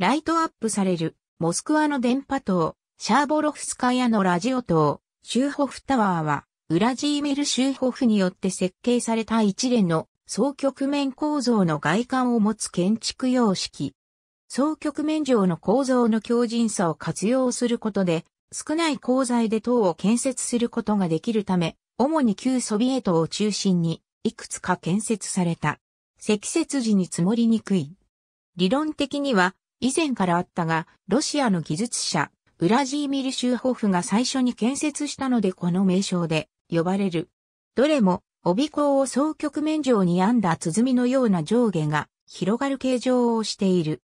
ライトアップされる、モスクワの電波塔、シャーボロフスカヤのラジオ塔、シューホフタワーは、ウラジーミル・シューホフによって設計された一連の総局面構造の外観を持つ建築様式。総局面上の構造の強靭さを活用することで、少ない鉱材で塔を建設することができるため、主に旧ソビエトを中心に、いくつか建設された。積雪時に積もりにくい。理論的には、以前からあったが、ロシアの技術者、ウラジーミル・シューホフが最初に建設したのでこの名称で呼ばれる。どれも、帯鋼を双極面上に編んだ鼓のような上下が広がる形状をしている。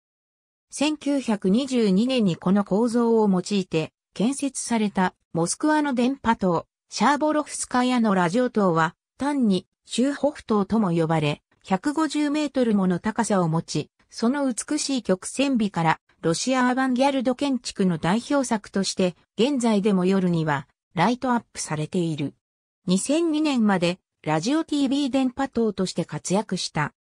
1922年にこの構造を用いて建設されたモスクワの電波塔、シャーボロフスカヤのラジオ塔は単にシューホフ塔とも呼ばれ、150メートルもの高さを持ち、その美しい曲線美から、ロシアアバンギャルド建築の代表作として、現在でも夜には、ライトアップされている。2002年まで、ラジオ TV 電波塔として活躍した。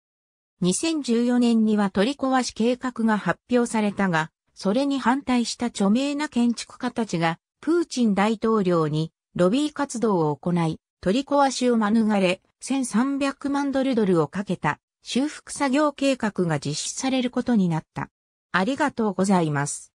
2014年には取り壊し計画が発表されたが、それに反対した著名な建築家たちが、プーチン大統領にロビー活動を行い、取り壊しを免れ、1300万ドルドルをかけた修復作業計画が実施されることになった。ありがとうございます。